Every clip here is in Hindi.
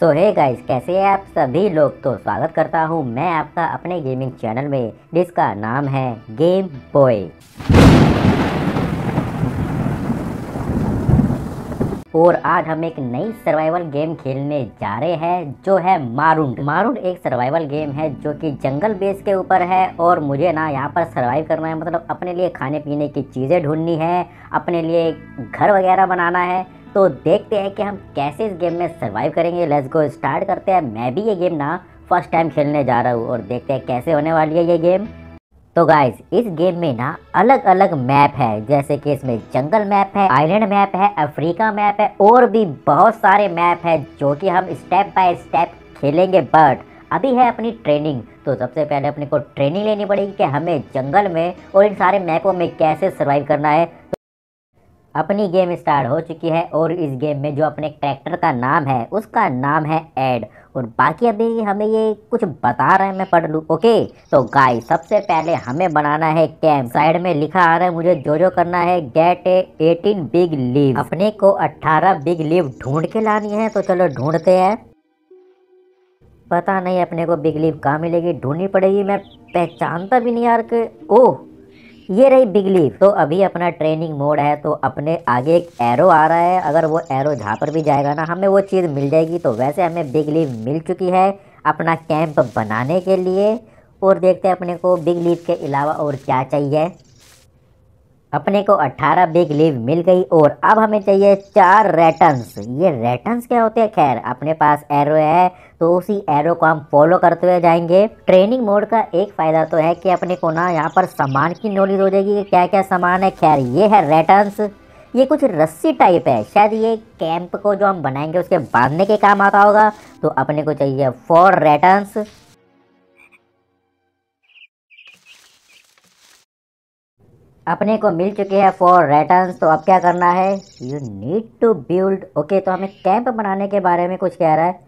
सो हे गाइस कैसे हैं आप सभी लोग तो स्वागत करता हूं मैं आपका अपने गेमिंग चैनल में जिसका नाम है गेम बॉय और आज हम एक नई सर्वाइवल गेम खेलने जा रहे हैं जो है मारूंड मारूंड एक सर्वाइवल गेम है जो कि जंगल बेस के ऊपर है और मुझे ना यहाँ पर सर्वाइव करना है मतलब अपने लिए खाने पीने की चीज़ें ढूंढनी है अपने लिए घर वगैरह बनाना है तो देखते हैं कि हम कैसे इस गेम में सर्वाइव करेंगे लेट्स गो स्टार्ट करते हैं मैं भी ये गेम ना फर्स्ट टाइम खेलने जा रहा हूँ और देखते हैं कैसे होने वाली है ये गेम तो गाइज इस गेम में ना अलग अलग मैप है जैसे कि इसमें जंगल मैप है आइलैंड मैप है अफ्रीका मैप है और भी बहुत सारे मैप है जो कि हम स्टेप बाय स्टेप खेलेंगे बट अभी है अपनी ट्रेनिंग तो सबसे पहले अपने को ट्रेनिंग लेनी पड़ेगी कि हमें जंगल में और इन सारे मैपों में कैसे सर्वाइव करना है अपनी गेम स्टार्ट हो चुकी है और इस गेम में जो अपने ट्रैक्टर का नाम है उसका नाम है एड और बाकी अभी हमें ये कुछ बता रहे हैं मैं पढ़ लूँ ओके तो गाय सबसे पहले हमें बनाना है कैम्प साइड में लिखा आ रहा है मुझे जो जो करना है get a eighteen big leave अपने को अट्ठारह बिग लीव ढूंढ के लानी है तो चलो ढूंढते हैं पता नहीं अपने को बिग लीव कहाँ मिलेगी ढूंढनी पड़ेगी मैं पहचानता भी नहीं यार के ओह ये रही बिग लीफ तो अभी अपना ट्रेनिंग मोड है तो अपने आगे एक एरो आ रहा है अगर वो एरो जहाँ पर भी जाएगा ना हमें वो चीज़ मिल जाएगी तो वैसे हमें बिग लीफ मिल चुकी है अपना कैंप बनाने के लिए और देखते हैं अपने को बिग लीफ के अलावा और क्या चाहिए अपने को 18 बिग लीव मिल गई और अब हमें चाहिए चार रेटन्स ये रेटन्स क्या होते हैं खैर अपने पास एरो है तो उसी एरो को हम फॉलो करते हुए जाएंगे ट्रेनिंग मोड का एक फ़ायदा तो है कि अपने को ना यहाँ पर सामान की नॉलेज हो जाएगी कि क्या क्या सामान है खैर ये है रेटन्स ये कुछ रस्सी टाइप है शायद ये कैंप को जो हम बनाएंगे उसके बांधने के काम आता होगा तो अपने को चाहिए फोर रेटन्स अपने को मिल चुके हैं फॉर रेटर्न तो अब क्या करना है you need to build okay तो हमें कैंप बनाने के बारे में कुछ कह रहा है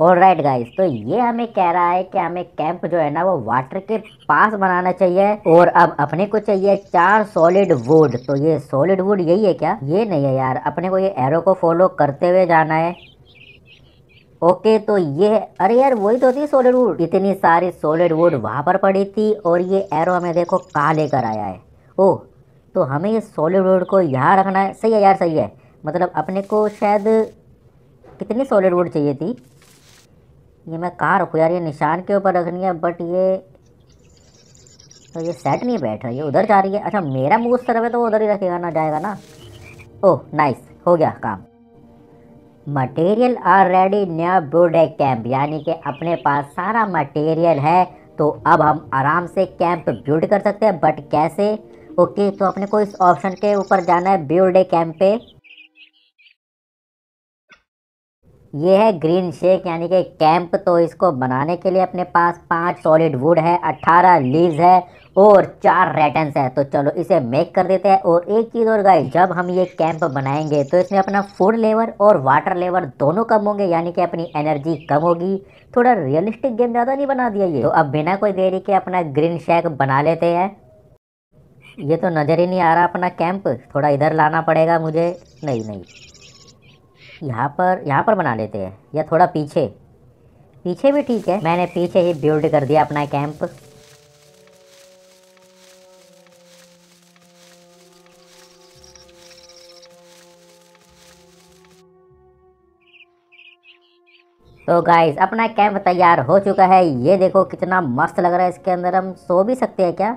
और राइट गाइज तो ये हमें कह रहा है कि हमें कैंप जो है ना वो वाटर के पास बनाना चाहिए और अब अपने को चाहिए चार सॉलिड वुड तो ये सॉलिड वुड यही है क्या ये नहीं है यार अपने को ये एरो को फॉलो करते हुए जाना है ओके तो ये अरे यार वही तो थी सोलिड वुड इतनी सारी सोलिड वुड वहाँ पर पड़ी थी और ये एरो हमें देखो कहाँ लेकर आया है ओह तो हमें ये सोलिड वुड को यहाँ रखना है सही है यार सही है मतलब अपने को शायद कितनी सोलिड वुड चाहिए थी ये मैं कहाँ रखूँ यार ये निशान के ऊपर रखनी है बट ये तो ये सेट नहीं बैठ रहा ये उधर जा रही है अच्छा मेरा मुँह उस तरफ है तो उधर ही रखेगा ना जाएगा ना ओह नाइस हो गया काम मटेरियल ऑलरेडी नया ब्रूडे कैंप यानी कि अपने पास सारा मटेरियल है तो अब हम आराम से कैंप बिल्ड कर सकते हैं बट कैसे ओके तो अपने को इस ऑप्शन के ऊपर जाना है बिल्ड ए कैंप पे ये है ग्रीन शेक यानी कि कैंप तो इसको बनाने के लिए अपने पास पांच सॉलिड वुड है अट्ठारह लीव्स है और चार रेटन्स है तो चलो इसे मेक कर देते हैं और एक चीज़ और गाइस जब हम ये कैंप बनाएंगे तो इसमें अपना फूड लेवर और वाटर लेवल दोनों कम होंगे यानी कि अपनी एनर्जी कम होगी थोड़ा रियलिस्टिक गेम ज़्यादा नहीं बना दिया ये तो अब बिना कोई देरी के अपना ग्रीन शेक बना लेते हैं ये तो नज़र ही नहीं आ रहा अपना कैंप थोड़ा इधर लाना पड़ेगा मुझे नहीं नहीं यहाँ पर यहाँ पर बना लेते हैं या थोड़ा पीछे पीछे भी ठीक है मैंने पीछे ही बिल्ड कर दिया अपना कैंप तो गाइस अपना कैंप तैयार हो चुका है ये देखो कितना मस्त लग रहा है इसके अंदर हम सो भी सकते हैं क्या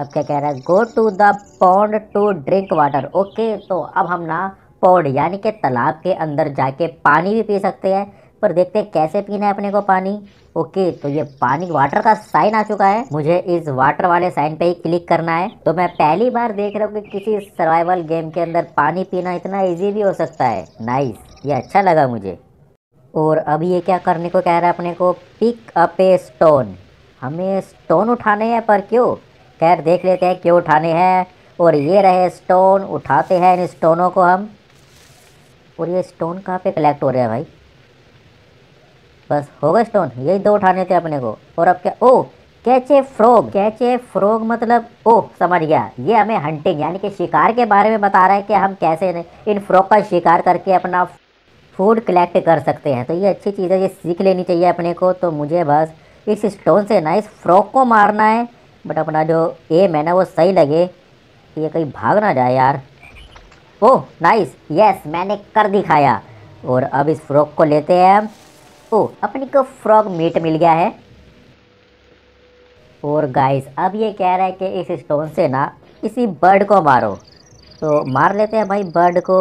अब क्या कह रहा है go to the pond to drink water okay तो अब हम ना पौंड यानी कि तालाब के अंदर जाके पानी भी पी सकते हैं पर देखते हैं कैसे पीना है अपने को पानी ओके तो ये पानी वाटर का साइन आ चुका है मुझे इस वाटर वाले साइन पे ही क्लिक करना है तो मैं पहली बार देख रहा हूँ कि किसी सर्वाइवल गेम के अंदर पानी पीना इतना ईजी भी हो सकता है नाइस ये अच्छा लगा मुझे और अब ये क्या करने को कह रहा है अपने को पिक अप ए स्टोन हमें स्टोन उठाने हैं पर क्यों खैर देख लेते हैं क्यों उठाने हैं और ये रहे स्टोन उठाते हैं इन स्टोनों को हम और ये स्टोन कहाँ पे कलेक्ट हो रहे हैं भाई बस हो गए स्टोन यही दो उठाने थे अपने को और अब क्या oh catch frog catch frog मतलब ओह समझ गया ये हमें हंटिंग यानी कि शिकार के बारे में बता रहा है कि हम कैसे इन फ्रोग का शिकार करके अपना फूड कलेक्ट कर सकते हैं तो ये अच्छी चीज़ है ये सीख लेनी चाहिए अपने को तो मुझे बस इस स्टोन से ना इस फ्रॉक को मारना है बट अपना जो एम है ना वो सही लगे कि ये कहीं भाग ना जाए यार ओह नाइस यस मैंने कर दिखाया और अब इस फ्रॉक को लेते हैं हम ओह अपने को फ्रॉक मीट मिल गया है और गाइस अब ये कह रहा है कि इस स्टोन से ना इसी बर्ड को मारो तो मार लेते हैं भाई बर्ड को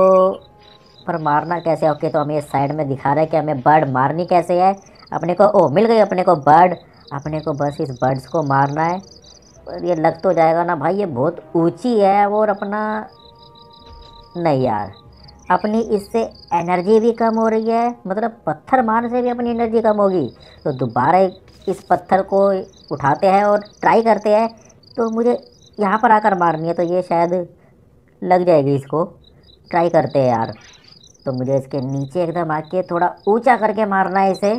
पर मारना कैसे ओके तो हमें साइड में दिखा रहा है कि हमें बर्ड मारनी कैसे है अपने को ओ मिल गई अपने को बर्ड अपने को बस इस बर्ड्स को मारना है पर ये लग तो जाएगा ना भाई ये बहुत ऊंची है और अपना नहीं यार अपनी इससे एनर्जी भी कम हो रही है मतलब पत्थर मारने से भी अपनी एनर्जी कम होगी तो दोबारा इस पत्थर को उठाते हैं और ट्राई करते हैं तो मुझे यहाँ पर आकर मारनी है तो ये शायद लग जाएगी इसको ट्राई करते हैं यार तो मुझे इसके नीचे एकदम आके थोड़ा ऊंचा करके मारना है इसे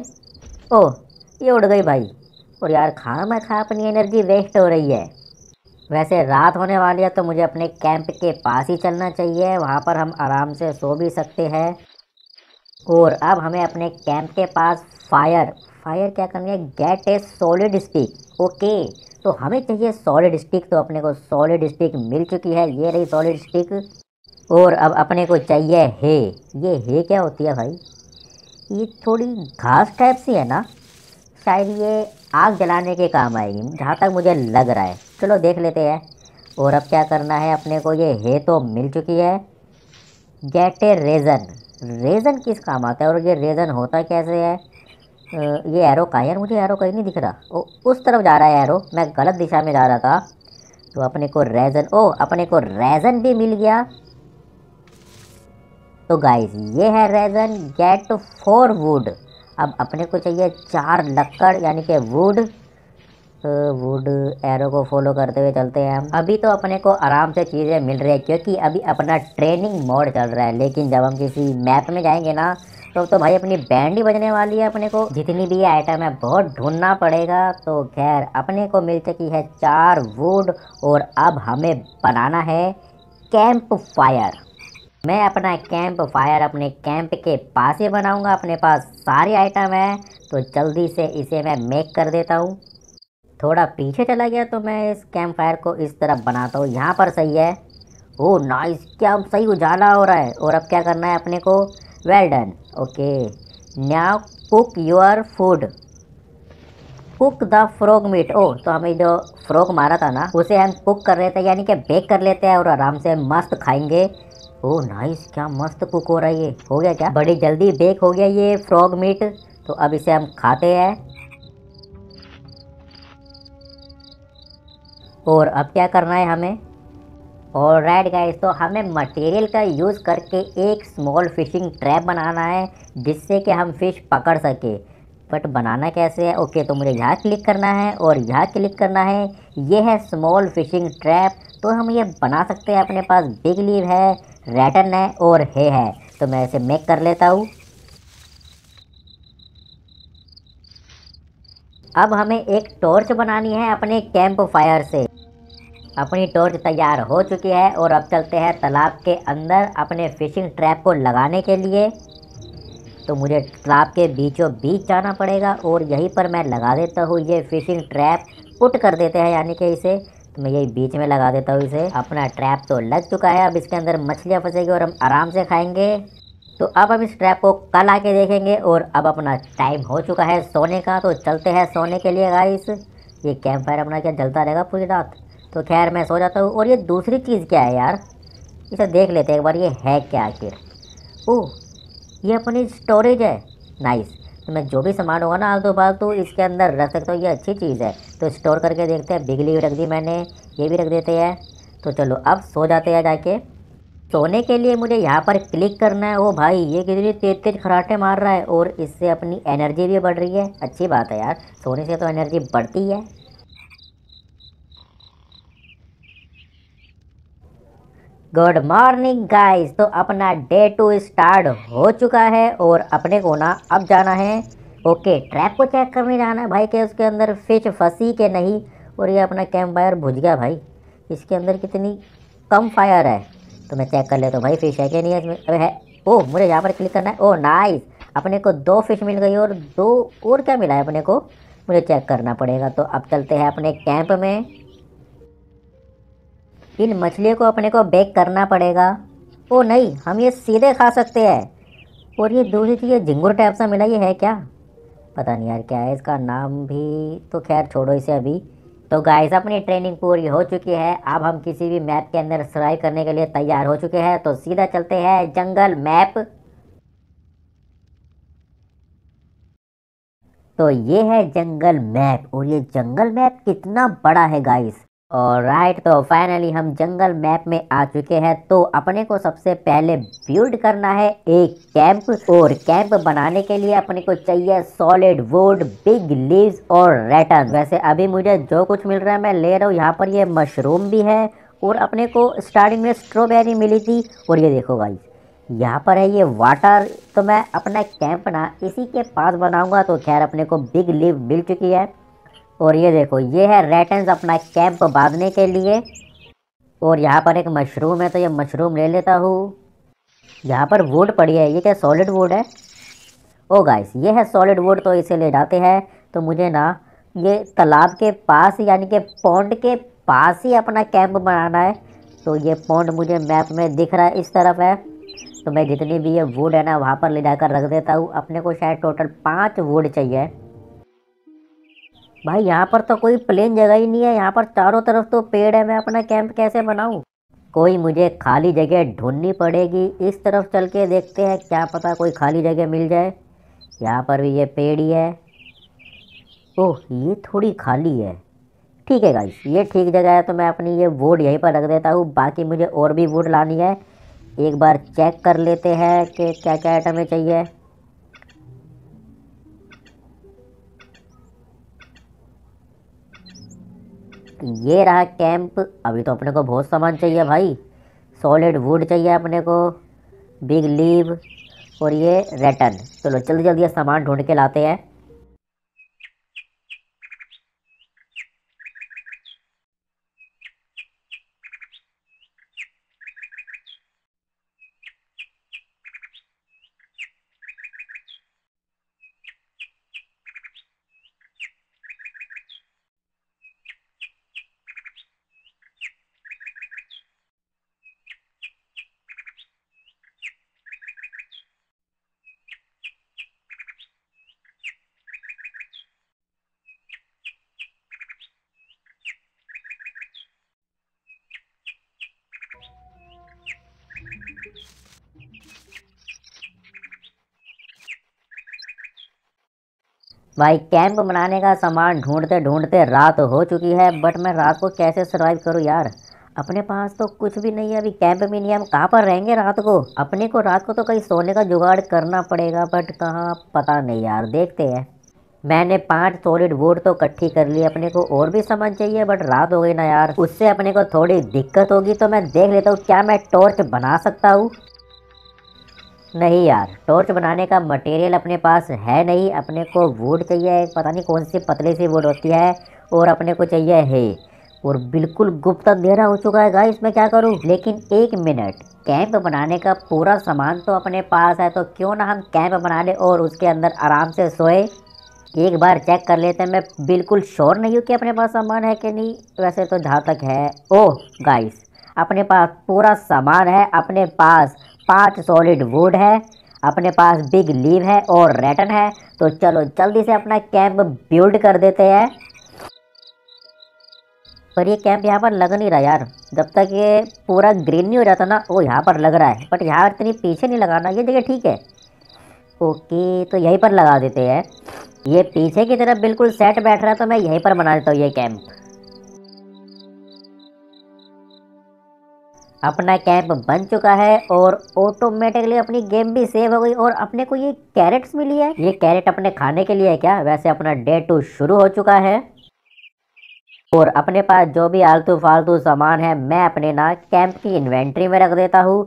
ओ ये उड़ गई भाई और यार खा मैं खा अपनी एनर्जी वेस्ट हो रही है वैसे रात होने वाली है तो मुझे अपने कैंप के पास ही चलना चाहिए वहाँ पर हम आराम से सो भी सकते हैं और अब हमें अपने कैंप के पास फायर फायर क्या करनी है get a solid stick okay तो हमें चाहिए सॉलिड स्टिक तो अपने को सॉलिड स्टिक मिल चुकी है ये रही सॉलिड स्टिक और अब अपने को चाहिए हे ये हे क्या होती है भाई ये थोड़ी घास टाइप सी है ना शायद ये आग जलाने के काम आएगी जहाँ तक मुझे लग रहा है चलो देख लेते हैं और अब क्या करना है अपने को ये हे तो मिल चुकी है गेट ए रेज़न रेज़न किस काम आता है और ये रेज़न होता कैसे है ये एरो कहाँ यार मुझे एरो कहीं नहीं दिख रहा ओ उस तरफ जा रहा है एरो मैं गलत दिशा में जा रहा था तो अपने को रेज़न ओ अपने को रेज़न भी मिल गया तो गाइज ये है रेजन गेट फोर वुड अब अपने को चाहिए चार लक्कड़ यानी कि वुड वुड एरो को फॉलो करते हुए चलते हैं हम अभी तो अपने को आराम से चीज़ें मिल रही है क्योंकि अभी अपना ट्रेनिंग मोड चल रहा है लेकिन जब हम किसी मैप में जाएंगे ना तो तो भाई अपनी बैंड ही बजने वाली है अपने को जितनी भी आइटम है बहुत ढूंढना पड़ेगा तो खैर अपने को मिल चुकी है चार वुड और अब हमें बनाना है कैंप फायर मैं अपना कैंप फायर अपने कैंप के पास ही बनाऊंगा अपने पास सारे आइटम हैं तो जल्दी से इसे मैं मेक कर देता हूँ थोड़ा पीछे चला गया तो मैं इस कैंप फायर को इस तरफ बनाता हूँ यहाँ पर सही है ओ नाइस क्या अब सही उजाला हो रहा है और अब क्या करना है अपने को well done okay now cook your food cook the frog meat ओ तो हमें जो फ्रॉग मारा था ना उसे हम कुक कर रहे थे यानी कि बेक कर लेते हैं और आराम से मस्त खाएंगे ओ नाइस क्या मस्त कुक हो रहा है ये हो गया क्या बड़ी जल्दी बेक हो गया ये फ्रॉग मीट तो अब इसे हम खाते हैं और अब क्या करना है हमें और राइट गाइस तो हमें मटेरियल का यूज़ करके एक स्मॉल फिशिंग ट्रैप बनाना है जिससे कि हम फिश पकड़ सके बट बनाना कैसे है ओके तो मुझे यहाँ क्लिक करना है और यहाँ क्लिक करना है ये है स्मॉल फिशिंग ट्रैप तो हम ये बना सकते हैं अपने पास बिग लीव है रैटन है और हे है तो मैं इसे मेक कर लेता हूँ अब हमें एक टॉर्च बनानी है अपने कैंप फायर से अपनी टॉर्च तैयार हो चुकी है और अब चलते हैं तालाब के अंदर अपने फिशिंग ट्रैप को लगाने के लिए तो मुझे तालाब के बीचों बीच जाना पड़ेगा और यहीं पर मैं लगा देता हूँ ये फिशिंग ट्रैप पुट कर देते हैं यानी कि इसे तो मैं यही बीच में लगा देता हूँ इसे अपना ट्रैप तो लग चुका है अब इसके अंदर मछलियाँ फंसेगी और हम आराम से खाएंगे तो अब हम इस ट्रैप को कल आके देखेंगे और अब अपना टाइम हो चुका है सोने का तो चलते हैं सोने के लिए गाइस ये कैंप फायर अपना क्या जलता रहेगा पूरी रात तो खैर मैं सो जाता हूँ और ये दूसरी चीज़ क्या है यार इसे देख लेते हैं एक बार ये है क्या आखिर ओह ये अपनी स्टोरेज है नाइस तो मैं जो भी सामान होगा ना आलतू फालतू इसके अंदर रख सकता हूँ ये अच्छी चीज़ है तो स्टोर करके देखते हैं बिजली भी रख दी मैंने ये भी रख देते हैं तो चलो अब सो जाते हैं जाके सोने के लिए मुझे यहाँ पर क्लिक करना है ओ भाई ये कितनी तेज तेज खराटे मार रहा है और इससे अपनी एनर्जी भी बढ़ रही है अच्छी बात है यार सोने से तो एनर्जी बढ़ती है गुड मॉर्निंग गाइस तो अपना डे टू स्टार्ट हो चुका है और अपने को ना अब जाना है ओके ट्रैप को चेक करने जाना है भाई के उसके अंदर फिश फंसी के नहीं और ये अपना कैंप फायर भुज गया भाई इसके अंदर कितनी कम फायर है तो मैं चेक कर लेता तो हूँ भाई फिश है कि नहीं इसमें अरे है ओह oh, मुझे यहाँ पर क्लिक करना है ओह oh, नाइस अपने को दो फिश मिल गई और दो और क्या मिला है अपने को मुझे चेक करना पड़ेगा तो अब चलते हैं अपने कैंप में इन मछलियों को अपने को बेक करना पड़ेगा ओ नहीं हम ये सीधे खा सकते हैं और ये दूसरी चीज़ ये झिंगुर टाइप सा मिला ये है क्या पता नहीं यार क्या है इसका नाम भी तो खैर छोड़ो इसे अभी तो गाइस अपनी ट्रेनिंग पूरी हो चुकी है अब हम किसी भी मैप के अंदर सराई करने के लिए तैयार हो चुके हैं तो सीधा चलते हैं जंगल मैप तो ये है जंगल मैप और ये जंगल मैप कितना बड़ा है गाइस और राइट तो फाइनली हम जंगल मैप में आ चुके हैं तो अपने को सबसे पहले बिल्ड करना है एक कैंप और कैंप बनाने के लिए अपने को चाहिए सॉलिड वुड बिग लीव्स और रेटन वैसे अभी मुझे जो कुछ मिल रहा है मैं ले रहा हूँ यहाँ पर ये मशरूम भी है और अपने को स्टार्टिंग में स्ट्रॉबेरी मिली थी और ये देखो गाइस यहाँ पर है ये वाटर तो मैं अपना कैंप ना इसी के पास बनाऊंगा तो खैर अपने को बिग लीव मिल चुकी है और ये देखो ये है रेटेंस अपना कैंप बांधने के लिए और यहाँ पर एक मशरूम है तो ये मशरूम ले लेता हूँ यहाँ पर वुड पड़ी है ये क्या सॉलिड वुड है ओ गाइस ये है सॉलिड वुड तो इसे ले जाते हैं तो मुझे ना ये तालाब के पास यानी कि पौंड के पास ही अपना कैंप बनाना है तो ये पौंड मुझे मैप में दिख रहा है इस तरफ है तो मैं जितनी भी ये वुड है ना वहाँ पर ले जाकर रख देता हूँ अपने को शायद टोटल पाँच वुड चाहिए भाई यहाँ पर तो कोई प्लेन जगह ही नहीं है यहाँ पर चारों तरफ तो पेड़ है मैं अपना कैंप कैसे बनाऊँ कोई मुझे खाली जगह ढूंढनी पड़ेगी इस तरफ चल के देखते हैं क्या पता कोई खाली जगह मिल जाए यहाँ पर भी ये पेड़ ही है ओह ये थोड़ी खाली है ठीक है गाइस ये ठीक जगह है तो मैं अपनी ये वोट यहीं पर रख देता हूँ बाकी मुझे और भी वोड लानी है एक बार चेक कर लेते हैं कि क्या क्या आइटमें चाहिए ये रहा कैंप अभी तो अपने को बहुत सामान चाहिए भाई सॉलिड वुड चाहिए अपने को बिग लीव और ये रेटन चलो जल्दी जल्दी सामान ढूंढ के लाते हैं भाई कैंप बनाने का सामान ढूंढते ढूंढते रात हो चुकी है बट मैं रात को कैसे सर्वाइव करूँ यार अपने पास तो कुछ भी नहीं है अभी कैंप भी नहीं है हम कहाँ पर रहेंगे रात को अपने को रात को तो कहीं सोने का जुगाड़ करना पड़ेगा बट कहाँ पता नहीं यार देखते हैं मैंने पांच सॉलिड वुड तो इकट्ठी कर ली अपने को और भी सामान चाहिए बट रात हो गई ना यार उससे अपने को थोड़ी दिक्कत होगी तो मैं देख लेता हूँ क्या मैं टॉर्च बना सकता हूँ नहीं यार टॉर्च बनाने का मटेरियल अपने पास है नहीं अपने को वुड चाहिए पता नहीं कौन सी पतली सी वुड होती है और अपने को चाहिए है और बिल्कुल गुप्त अंधेरा हो चुका है गाइस मैं क्या करूं लेकिन एक मिनट कैंप बनाने का पूरा सामान तो अपने पास है तो क्यों ना हम कैंप बना ले और उसके अंदर आराम से सोए एक बार चेक कर लेते हैं मैं बिल्कुल श्योर नहीं हूँ कि अपने पास सामान है कि नहीं वैसे तो जहाँ तक है ओह गाइस अपने पास पूरा सामान है अपने पास पांच सॉलिड वुड है अपने पास बिग लीव है और रेटन है तो चलो जल्दी से अपना कैंप बिल्ड कर देते हैं पर ये कैंप यहाँ पर लग नहीं रहा यार जब तक ये पूरा ग्रीन नहीं हो जाता ना वो यहाँ पर लग रहा है बट यहाँ इतनी पीछे नहीं लगाना ये जगह ठीक है ओके तो यहीं पर लगा देते हैं ये पीछे की तरफ बिल्कुल सेट बैठ रहा है तो मैं यहीं पर बना देता हूँ ये कैंप अपना कैंप बन चुका है और ऑटोमेटिकली अपनी गेम भी सेव हो गई और अपने को ये कैरेट्स मिली है ये कैरेट अपने खाने के लिए है क्या वैसे अपना डे टू शुरू हो चुका है और अपने पास जो भी आलतू फालतू सामान है मैं अपने ना कैंप की इन्वेंट्री में रख देता हूँ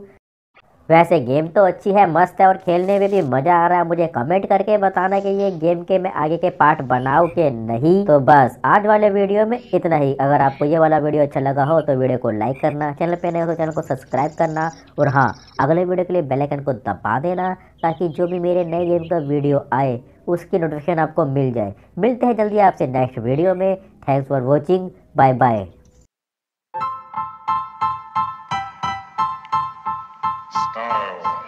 वैसे गेम तो अच्छी है मस्त है और खेलने में भी मज़ा आ रहा है मुझे कमेंट करके बताना कि ये गेम के मैं आगे के पार्ट बनाऊ के नहीं तो बस आज वाले वीडियो में इतना ही अगर आपको ये वाला वीडियो अच्छा लगा हो तो वीडियो को लाइक करना चैनल पर नए हो तो चैनल को सब्सक्राइब करना और हाँ अगले वीडियो के लिए बेलाइकन को दबा देना ताकि जो भी मेरे नए गेम का वीडियो आए उसकी नोटिफिकेशन आपको मिल जाए मिलते हैं जल्दी आपसे नेक्स्ट वीडियो में thanks for watching bye bye style. Oh.